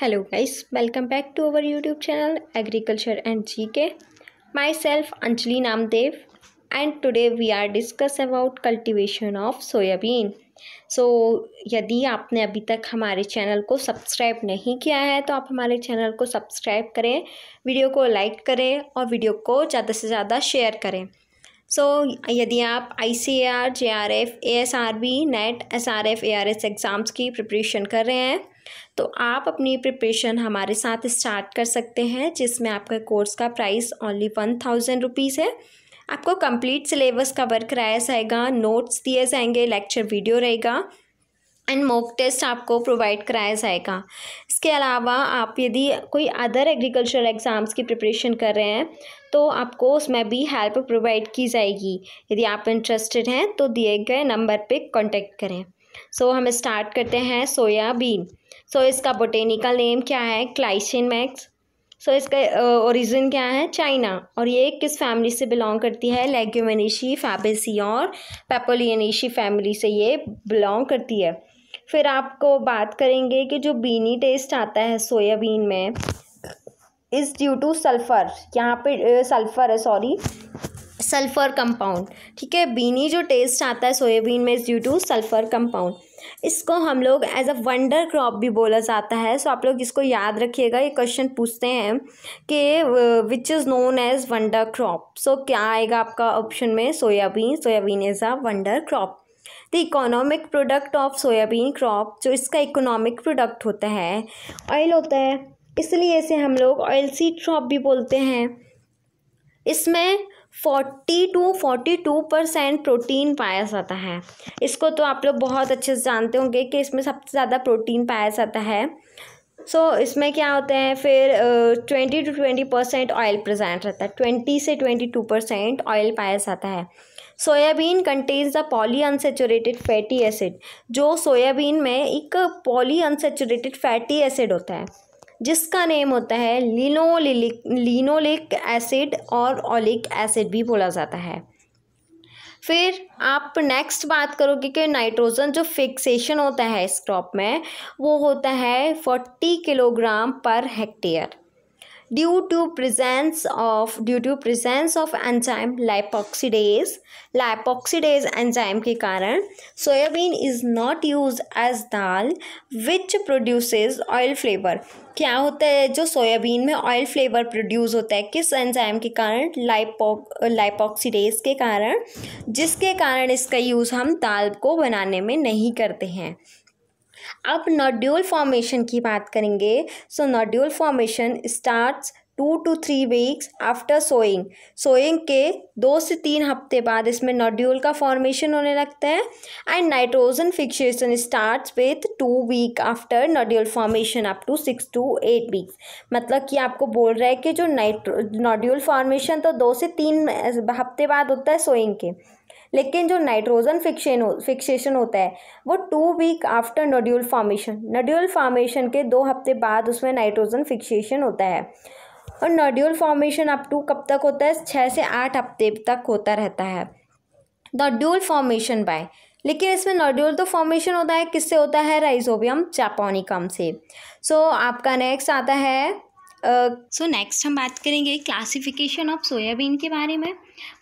Hello guys welcome back to our YouTube channel agriculture and G K myself Anjali Namdev and today we are discuss about cultivation of soybean so यदि आपने अभी तक हमारे channel को subscribe नहीं किया है तो आप हमारे चैनल को सब्सक्राइब करें वीडियो को लाइक करें और वीडियो को ज़्यादा से ज़्यादा शेयर करें सो so, यदि आप I C R J R F A S R B net S R F A R S exams की प्रिपरेशन कर रहे हैं तो आप अपनी प्रिपरेशन हमारे साथ स्टार्ट कर सकते हैं जिसमें आपका कोर्स का price only one thousand rupees है आपको कंप्लीट सिलेबस कवर कराया जाएगा नोट्स दिए जाएंगे लेक्चर वीडियो रहेगा एंड मॉक टेस्ट आपको प्रोवाइड कराया जाएगा इसके अलावा आप यदि कोई अदर एग्रीकल्चर एग्ज़ाम्स की प्रिपरेशन कर रहे हैं तो आपको उसमें भी हेल्प प्रोवाइड की जाएगी यदि आप इंटरेस्टेड हैं तो दिए गए नंबर पे कांटेक्ट करें सो so, हम स्टार्ट करते हैं सोयाबीन सो इसका बोटेनिकल नेम क्या है क्लाइशिन मैक्स सो इसका ओरिजिन क्या है चाइना और ये किस फैमिली से बिलोंग करती है लेग्यूमेनीशी फैबेसी और पेपोलियनीशी फैमिली से ये बिलोंग करती है फिर आपको बात करेंगे कि जो बीनी टेस्ट आता है सोयाबीन में इज़ ड्यू टू सल्फ़र यहाँ पे सल्फ़र है सॉरी सल्फ़र कंपाउंड ठीक है बीनी जो टेस्ट आता है सोयाबीन में is due to sulphur compound इसको हम लोग एज अ वंडर क्रॉप भी बोला जाता है सो आप लोग इसको याद रखिएगा ये क्वेश्चन पूछते हैं कि which is known as wonder crop so क्या आएगा आपका ऑप्शन में soybean soybean is a wonder crop the economic product of soybean crop जो इसका इकोनॉमिक प्रोडक्ट होता है ऑयल होता है इसलिए इसे हम लोग ऑयल सीड क्रॉप भी बोलते हैं इसमें forty two forty two percent protein पाया जाता है इसको तो आप लोग बहुत अच्छे से जानते होंगे कि इसमें सबसे ज़्यादा प्रोटीन पाया जाता है सो so, इसमें क्या होते हैं फिर twenty two twenty percent oil present रहता है ट्वेंटी से ट्वेंटी टू परसेंट ऑयल पाया जाता है soybean contains the polyunsaturated fatty acid जो सोयाबीन में एक पॉली अनसेचुरेटेड फैटी एसिड होता है जिसका नेम होता है लिनोलिक लिनोलिक एसिड और ओलिक एसिड भी बोला जाता है फिर आप नेक्स्ट बात करोगे कि नाइट्रोजन जो फिक्सेशन होता है इस क्रॉप में वो होता है forty kilogram per hectare due to presence of due to presence of enzyme lipoxidase lipoxidase enzyme के कारण soybean is not used as dal which produces oil flavor क्या होता है जो सोयाबीन में ऑयल फ्लेवर प्रोड्यूस होता है किस एंजाइम के कारण लाइपो लाइपॉक्सीडेज के कारण जिसके कारण इसका यूज़ हम दाल को बनाने में नहीं करते हैं अब नोड्यूल फॉर्मेशन की बात करेंगे so nodule formation starts two to three weeks after sowing sowing के दो से तीन हफ्ते बाद इसमें नोड्यूल का फॉर्मेशन होने लगता है and nitrogen fixation start with two week after nodule formation up to six to eight weeks मतलब कि आपको बोल रहा है कि जो नाइट्रो नोड्यूल फॉर्मेशन तो दो से तीन हफ्ते बाद होता है सोइंग के लेकिन जो नाइट्रोजन फिक्शन हो फिक्सेशन होता है वो two week after nodule formation nodule formation के दो हफ्ते बाद उसमें नाइट्रोजन फिक्सेशन होता है और नड्यूल फॉर्मेशन अप टू कब तक होता है छः से आठ हफ्ते तक होता रहता है नड्यूल फॉर्मेशन बाय लेकिन इसमें नोड्यूल तो फॉर्मेशन होता है किससे होता है राइजोबियम चापोनिकम से सो so, आपका नेक्स्ट आता है सो uh, नेक्स्ट so, हम बात करेंगे क्लासिफिकेशन ऑफ सोयाबीन के बारे में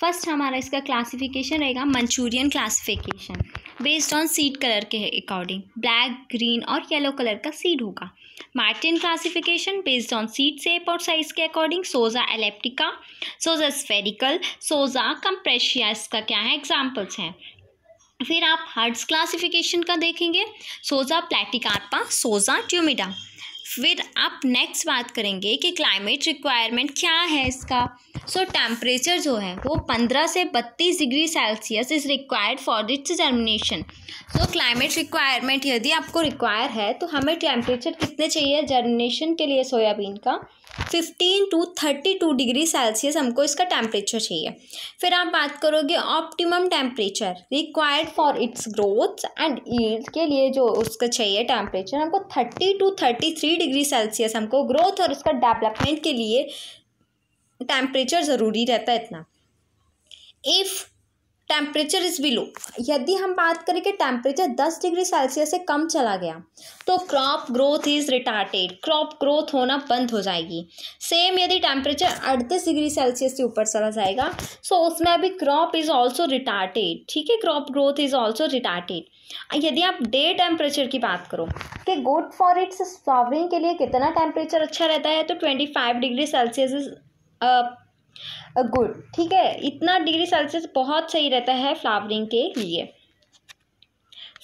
फर्स्ट हमारा इसका क्लासिफिकेशन रहेगा Manchurian classification based on seed colour के अकॉर्डिंग ब्लैक ग्रीन और येलो कलर का सीड होगा Martin classification based on seed shape और साइज के अकॉर्डिंग सोजा एलेप्टिका सोजा स्फेरिकल सोजा कंप्रेशिया इसका क्या है एग्जाम्पल्स हैं फिर आप हर्ट्स क्लासिफिकेशन का देखेंगे सोजा प्लेटिकार्पा सोजा ट्यूमिडा फिर आप नेक्स्ट बात करेंगे कि क्लाइमेट रिक्वायरमेंट क्या है इसका सो so, टेम्परेचर जो है वो पंद्रह से बत्तीस degree Celsius is required for its germination so climate requirement यदि आपको रिक्वायर है तो हमें टेम्परेचर कितने चाहिए जर्मिनेशन के लिए सोयाबीन का fifteen to thirty two degree Celsius हमको इसका टेम्परेचर चाहिए फिर आप बात करोगे optimum temperature required for its growth and yield के लिए जो उसका चाहिए टेम्परेचर हमको thirty two thirty three degree Celsius हमको ग्रोथ और उसका डेवलपमेंट के लिए टेम्परेचर ज़रूरी रहता है इतना इफ़ टेम्परेचर इज़ बिलो यदि हम बात करें कि टेम्परेचर दस डिग्री सेल्सियस से कम चला गया तो crop growth is retarded crop growth होना बंद हो जाएगी सेम यदि टेम्परेचर अड़तीस डिग्री सेल्सियस से ऊपर चला जाएगा सो उसमें अभी क्रॉप इज़ ऑल्सो रिटार्टेड ठीक है crop growth is also retarded यदि आप डे टेम्परेचर की बात करो कि गुड फॉर इट्स फ्लावरिंग के लिए कितना टेम्परेचर अच्छा रहता है तो twenty five degree Celsius is good uh, ठीक है इतना डिग्री सेल्सियस बहुत सही रहता है फ्लावरिंग के लिए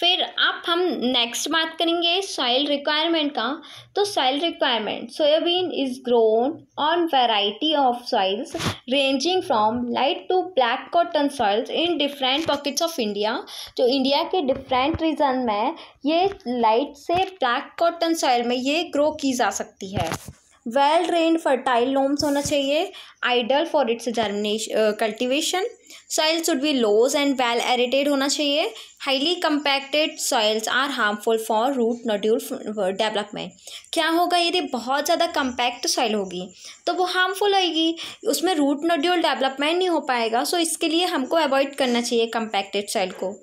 फिर आप हम नेक्स्ट बात करेंगे सॉइल रिक्वायरमेंट का तो soil requirement soybean is grown on variety of soils ranging from light to black cotton soils in different pockets of India जो इंडिया के डिफरेंट रीजन में ये लाइट से ब्लैक कॉटन सॉइल में ये ग्रो की जा सकती है वेल ड्रेन फर्टाइल लोम्स होना चाहिए ideal for its germination cultivation soil should be loose and well aerated होना चाहिए highly compacted soils are harmful for root nodule development क्या होगा यदि बहुत ज़्यादा कंपैक्ट सॉइल होगी तो वो हार्मफुल होगी उसमें रूट नोड्यूल डेवलपमेंट नहीं हो पाएगा सो इसके लिए हमको अवॉइड करना चाहिए कंपैक्टेड सॉइल को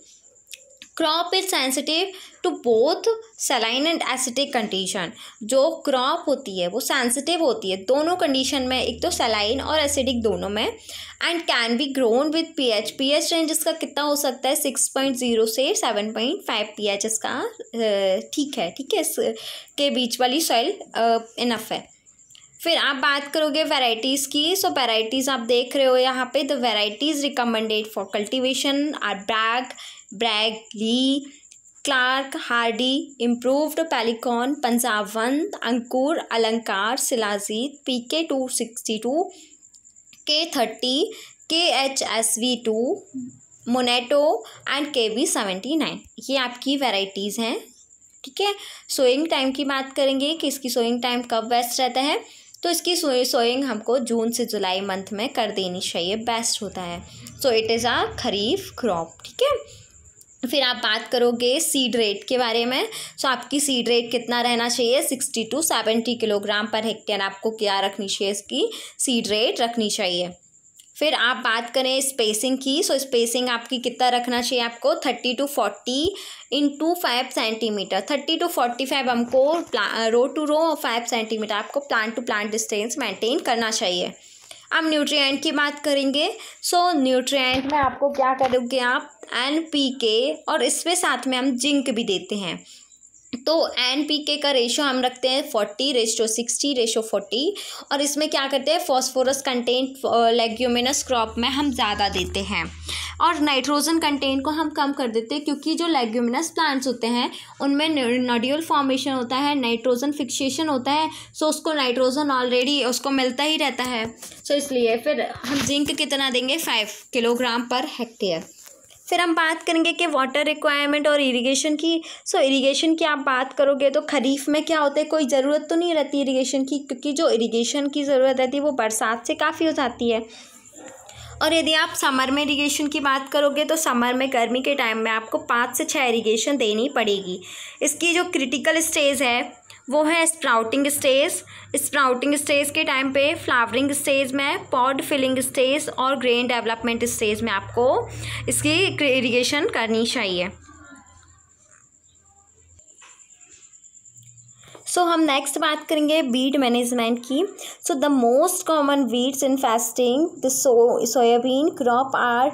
crop is sensitive to both saline and acetic condition जो क्रॉप होती है वो सेंसिटिव होती है दोनों कंडीशन में एक तो सेलाइन और एसिडिक दोनों में and can be grown with P H P H range इसका कितना हो सकता है सिक्स पॉइंट ज़ीरो से seven point five P H इसका ठीक है ठीक है इस के बीच वाली सॉइल इनफ है फिर आप बात करोगे वेराइटीज़ की सो so, वेराइटीज़ आप देख रहे हो यहाँ पे the varieties recommended for cultivation are Bragg Lee Clark Hardee improved Pelican Punjab one Ankur Alankar Shilajit P K two sixty two K thirty K H S V two Monetta and K V seventy nine ये आपकी varieties हैं ठीक है sowing time की बात करेंगे कि इसकी सोइंग टाइम कब बेस्ट रहता है तो इसकी सोइंग हमको जून से जुलाई मंथ में कर देनी चाहिए बेस्ट होता है so it is a kharif crop ठीक है फिर आप बात करोगे सीड रेट के बारे में सो तो आपकी सीड रेट कितना रहना चाहिए sixty to seventy kilogram per hectare आपको क्या रखनी चाहिए इसकी सीड रेट रखनी चाहिए फिर आप बात करें स्पेसिंग की सो तो स्पेसिंग आपकी कितना रखना चाहिए आपको thirty to forty into five centimetre thirty to forty five हमको row to row five centimetre आपको plant to plant distance maintain करना चाहिए अब न्यूट्रिएंट की बात करेंगे सो so, न्यूट्रिएंट में आपको क्या करोगे आप एन पी के और इसमें साथ में हम जिंक भी देते हैं तो एन पी के का रेशो हम रखते हैं forty ratio sixty ratio forty और इसमें क्या करते हैं फॉस्फोरस कंटेंट लेग्यूमिनस क्रॉप में हम ज़्यादा देते हैं और नाइट्रोजन कंटेंट को हम कम कर देते हैं क्योंकि जो लेग्यूमिनस प्लांट्स होते हैं उनमें नोड्यूल फॉर्मेशन होता है नाइट्रोजन फिक्सेशन होता है सो उसको नाइट्रोजन ऑलरेडी उसको मिलता ही रहता है सो इसलिए फिर हम जिंक कितना देंगे फाइव किलोग्राम पर हेक्टेयर फिर हम बात करेंगे कि वाटर रिक्वायरमेंट और इरिगेशन की सो इरिगेशन की आप बात करोगे तो खरीफ में क्या होता है कोई ज़रूरत तो नहीं रहती इरिगेशन की क्योंकि जो इरिगेशन की ज़रूरत रहती है वो बरसात से काफ़ी हो जाती है और यदि आप समर में इरिगेशन की बात करोगे तो समर में गर्मी के टाइम में आपको पाँच से छः इरिगेशन देनी पड़ेगी इसकी जो क्रिटिकल स्टेज है वो है स्प्राउटिंग स्टेज स्प्राउटिंग स्टेज के टाइम पे फ्लावरिंग स्टेज में पॉड फिलिंग स्टेज और ग्रेन डेवलपमेंट स्टेज में आपको इसकी इरीगेशन करनी चाहिए सो so, हम नेक्स्ट बात करेंगे बीड मैनेजमेंट की so the most common weeds infesting the soyabean crop are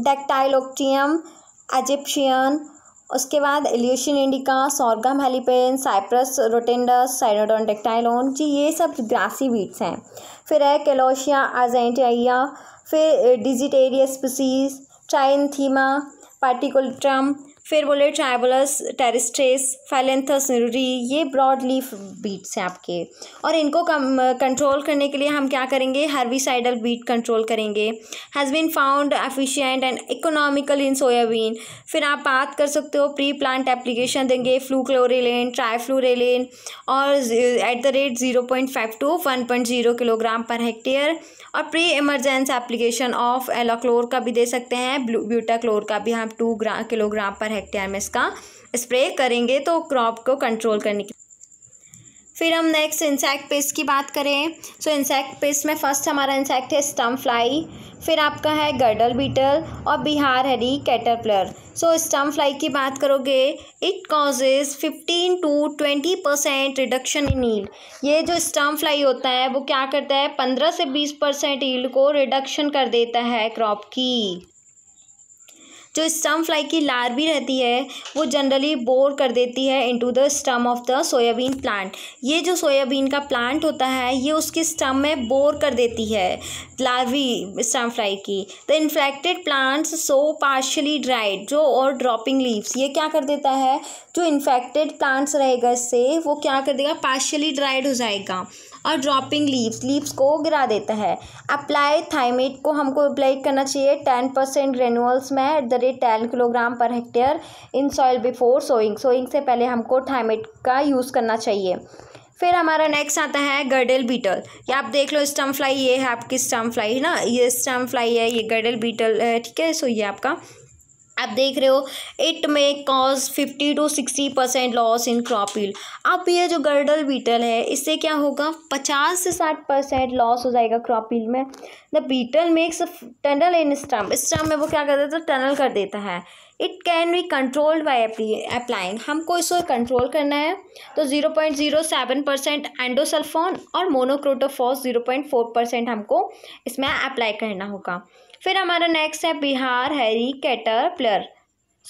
Dactyloctenium aegyptium उसके बाद Eleusine indica Sorghum halepense Cyperus rotundus Cynodon dactylon जी ये सब ग्रासी वीट्स हैं फिर है कैलोशिया आजेंटाइया फिर पसीज चाइन थीमा पार्टिकुलट्रम फिर बोले ट्राइबलस टेरिस्ट्रेस फैलेंथस निरूरी ये ब्रॉड लीफ बीट्स हैं आपके और इनको कम कंट्रोल करने के लिए हम क्या करेंगे हर्बिसाइडल बीट कंट्रोल करेंगे has been found efficient and economical in soybean फिर आप बात कर सकते हो प्री प्लांट एप्लीकेशन देंगे फ्लू क्लोरेलिन ट्राईफ्लूरेलेन और at the rate zero point five to one point zero kilogram per hectare और pre emergence application of alachlor का भी दे सकते हैं ब्यूटाक्लोर का भी हम टू किलोग्राम पर हेक्टेयर में इसका स्प्रे करेंगे तो क्रॉप को कंट्रोल करने के फिर हम नेक्स्ट इंसेक्ट पेस्ट की बात करें सो इंसेक्ट पेस्ट में फ़र्स्ट हमारा इंसेक्ट है स्टम फ्लाई फिर आपका है गर्डल बीटल और बिहार हरी कैटरप्लर सो स्टम फ्लाई की बात करोगे it causes fifteen to twenty percent reduction in yield ये जो स्टम फ्लाई होता है वो क्या करता है पंद्रह से बीस परसेंट ईल को रिडक्शन कर देता है क्रॉप की जो स्टम फ्लाई की लार्वी रहती है वो जनरली बोर कर देती है into the stem of the soybean plant ये जो सोयाबीन का प्लांट होता है ये उसके स्टम में बोर कर देती है लार्वी स्टम फ्लाई की the infected plants so partially dried जो और ड्रॉपिंग लीव्स ये क्या कर देता है जो इन्फेक्टेड प्लांट्स रहेगा इससे वो क्या कर देगा पार्शली ड्राइड हो जाएगा और ड्रॉपिंग लीव्स लीव्स को गिरा देता है अप्लाई थाइमेट को हमको अप्लाई करना चाहिए टेन परसेंट रेनुअल्स में at the rate ten kilogram per hectare in soil before sowing sowing से पहले हमको थाइमेट का यूज़ करना चाहिए फिर हमारा नेक्स्ट आता है गर्डल बीटल ये आप देख लो स्टम फ्लाई ये है आपकी स्टम फ्लाई है ना ये स्टम फ्लाई है ये गर्डल बीटल है ठीक है सो ये आपका आप देख रहे हो it may cause fifty to sixty percent loss in crop yield अब ये जो गर्डल बीटल है इससे क्या होगा पचास से साठ परसेंट लॉस हो जाएगा क्रॉप ईल्ड में the beetle makes tunnel in stump stem में वो क्या तो कर देता है टनल कर देता है it can be controlled by applying हमको इसको कंट्रोल करना है तो zero point zero seven percent endosulfan और monocrotophos zero point four percent हमको इसमें अप्लाई करना होगा फिर हमारा नेक्स्ट है बिहार हैरी प्लर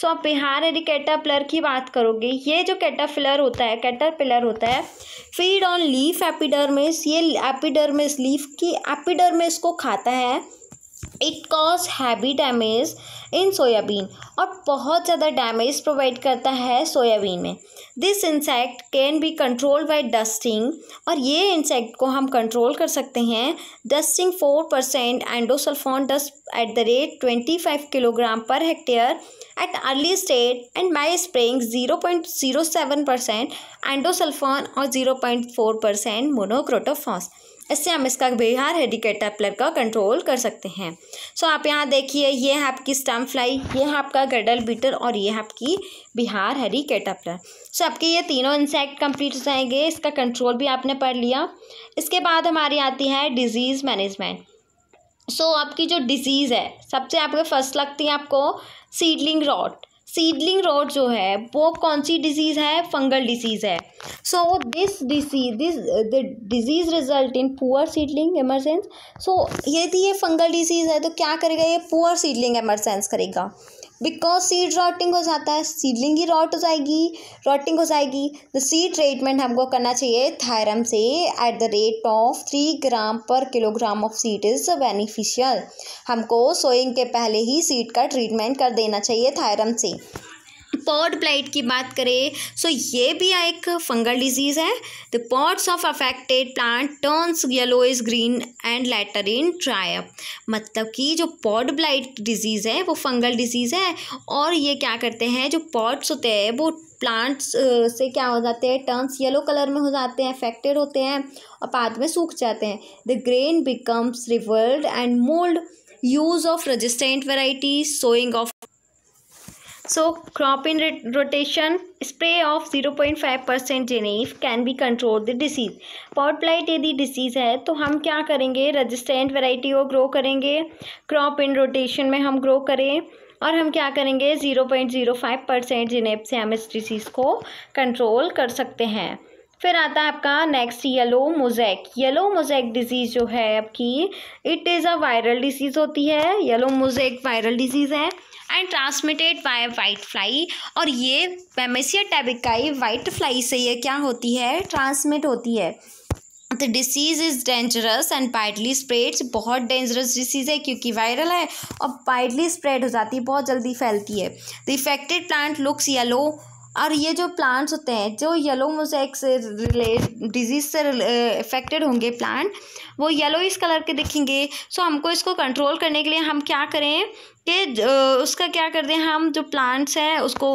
सो आप बिहार हैरी प्लर की बात करोगे ये जो कैटरपिलर होता है कैटरपिलर होता है फीड ऑन लीफ एपिडर्मिस ये एपिडर्मिस लीफ की एपिडर्मिस को खाता है it cause heavy damage in soybean और बहुत ज़्यादा डैमेज प्रोवाइड करता है सोयाबीन में this insect can be control by dusting और ये इंसेक्ट को हम कंट्रोल कर सकते हैं dusting four percent endosulfan dust at the rate twenty five kilogram per hectare at early state and my spraying zero point zero seven percent endosulfan और zero point four percent monocrotophos इससे हम इसका Bihar hairy caterpillar का control कर सकते हैं सो आप यहाँ देखिए ये है आपकी स्टम्प फ्लाई ये है आपका गडल बीटर और ये है आपकी बिहार हेडी कैटरपिलर सो आपके ये तीनों इंसेक्ट कंप्लीट हो जाएंगे इसका कंट्रोल भी आपने पढ़ लिया इसके बाद हमारी आती है डिजीज़ मैनेजमेंट सो आपकी जो डिजीज़ है सबसे आपके फर्स्ट लगती है आपको सीडलिंग रॉट सीडलिंग रोड जो है वो कौन सी डिजीज़ है फंगल डिजीज़ है so this disease this the disease result in poor seedling emergence so यदि ये फंगल डिजीज़ है तो क्या करेगा ये पुअर सीडलिंग एमरजेंस करेगा बिकॉज सीड रॉटिंग हो जाता है सीडलिंग ही रॉट हो जाएगी रॉटिंग हो जाएगी तो सीड ट्रीटमेंट हमको करना चाहिए थायरम से at the rate of three gram per kilogram of seed is beneficial हमको सोइंग के पहले ही सीड का ट्रीटमेंट कर देना चाहिए थायरम से पॉड ब्लाइट की बात करें सो ये भी एक फंगल डिजीज़ है the pots of affected plant turns yellowish green and later in ट्रायप मतलब कि जो पॉड ब्लाइट डिजीज़ है वो फंगल डिजीज़ है और ये क्या करते हैं जो पॉट्स होते हैं वो प्लांट्स से क्या हो जाते हैं टर्न्स येलो कलर में हो जाते हैं अफेक्टेड होते हैं और बाद में सूख जाते हैं the grain becomes shrivelled and mould use of resistant varieties sowing of so in rotation spray of zero point five percent zineb can be control the disease pod blight यदि डिसीज़ है तो हम क्या करेंगे रजिस्टेंट वेराइटी को grow करेंगे crop in rotation में हम ग्रो करें और हम क्या करेंगे zero point zero five percent zineb से हम इस डिसीज़ को कंट्रोल कर सकते हैं फिर आता है आपका next yellow mosaic yellow mosaic disease जो है आपकी it is a viral disease होती है येलो मोजैक वायरल डिजीज़ है and transmitted by white fly और ये पेमेसिया टेबिकाई वाइट फ्लाई से ये क्या होती है ट्रांसमिट होती है the disease is dangerous and widely spreads बहुत डेंजरस डिसीज़ है क्योंकि वायरल है और वाइडली स्प्रेड हो जाती है बहुत जल्दी फैलती है the affected plant looks yellow और ये जो प्लांट्स होते हैं जो येलो मोजैक से रिलेट डिजीज़ से इफ़ेक्टेड होंगे प्लांट वो येलो इस कलर के दिखेंगे सो हमको इसको कंट्रोल करने के लिए हम क्या करें कि उसका क्या कर दें हम जो प्लांट्स हैं उसको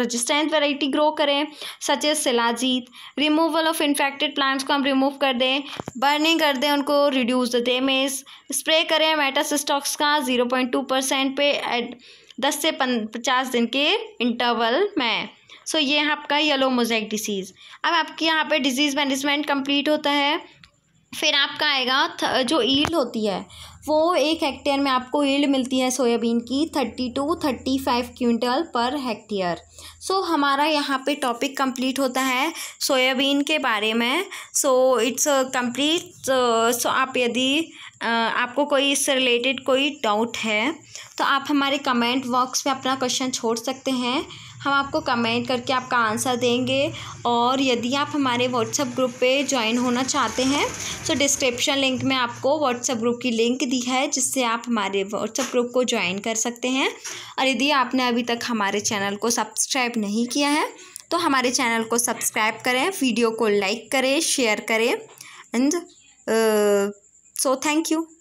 रजिस्टेंट वैरायटी ग्रो करें सच एज सिलाजीत रिमूवल ऑफ इन्फेक्टेड प्लांट्स को हम रिमूव कर दें बर्निंग कर दें उनको रिड्यूस द डेमेज स्प्रे करें मेटासिस्टॉक्स का ज़ीरो पॉइंट टू परसेंट पे एड दस से पचास दिन के इंटरवल में सो ये है आपका येलो मोजैक डिसीज़ अब आपके यहाँ पे डिजीज़ मैनेजमेंट कंप्लीट होता है फिर आपका आएगा जो ईल्ड होती है वो एक हेक्टेयर में आपको ईल्ड मिलती है सोयाबीन की thirty two thirty five quintal पर हेक्टेयर सो हमारा यहाँ पे टॉपिक कंप्लीट होता है सोयाबीन के बारे में सो इट्स कंप्लीट सो आप यदि आपको कोई इससे रिलेटेड कोई डाउट है तो आप हमारे कमेंट बॉक्स में अपना क्वेश्चन छोड़ सकते हैं हम आपको कमेंट करके आपका आंसर देंगे और यदि आप हमारे व्हाट्सएप ग्रुप पे ज्वाइन होना चाहते हैं तो डिस्क्रिप्शन लिंक में आपको व्हाट्सएप ग्रुप की लिंक दी है जिससे आप हमारे व्हाट्सएप ग्रुप को ज्वाइन कर सकते हैं और यदि आपने अभी तक हमारे चैनल को सब्सक्राइब नहीं किया है तो हमारे चैनल को सब्सक्राइब करें वीडियो को लाइक करें शेयर करें एंड So, thank you.